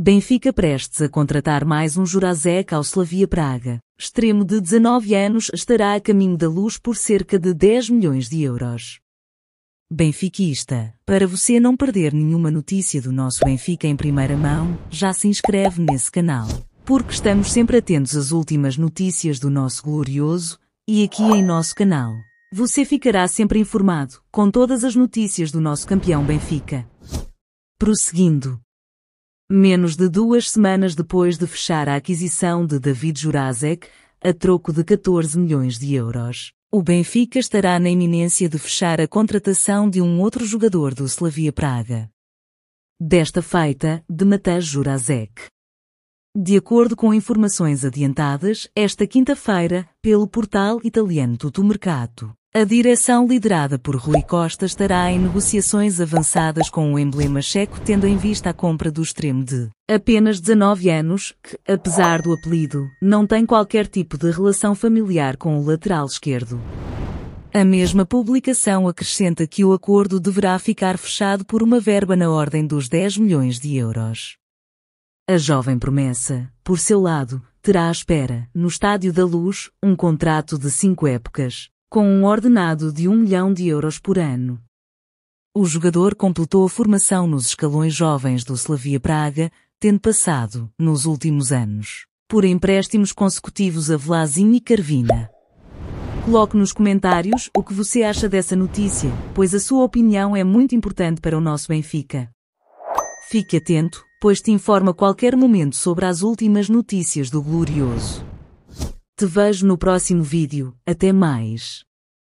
Benfica prestes a contratar mais um Jurasek ao Slavia Praga. Extremo de 19 anos estará a caminho da luz por cerca de 10 milhões de euros. Benfiquista, para você não perder nenhuma notícia do nosso Benfica em primeira mão, já se inscreve nesse canal. Porque estamos sempre atentos às últimas notícias do nosso glorioso e aqui em nosso canal. Você ficará sempre informado com todas as notícias do nosso campeão Benfica. Prosseguindo, Menos de duas semanas depois de fechar a aquisição de David Jurasek, a troco de 14 milhões de euros, o Benfica estará na iminência de fechar a contratação de um outro jogador do Slavia Praga. Desta feita, de Matej Jurasek. De acordo com informações adiantadas, esta quinta-feira, pelo portal italiano Tutumercato. Mercato, a direção liderada por Rui Costa estará em negociações avançadas com o emblema checo, tendo em vista a compra do extremo de apenas 19 anos, que, apesar do apelido, não tem qualquer tipo de relação familiar com o lateral esquerdo. A mesma publicação acrescenta que o acordo deverá ficar fechado por uma verba na ordem dos 10 milhões de euros. A jovem promessa, por seu lado, terá à espera, no Estádio da Luz, um contrato de cinco épocas, com um ordenado de 1 milhão de euros por ano. O jogador completou a formação nos escalões jovens do Slavia Praga, tendo passado, nos últimos anos, por empréstimos consecutivos a Vlasin e Carvina. Coloque nos comentários o que você acha dessa notícia, pois a sua opinião é muito importante para o nosso Benfica. Fique atento, pois te informa a qualquer momento sobre as últimas notícias do Glorioso. Te vejo no próximo vídeo, até mais!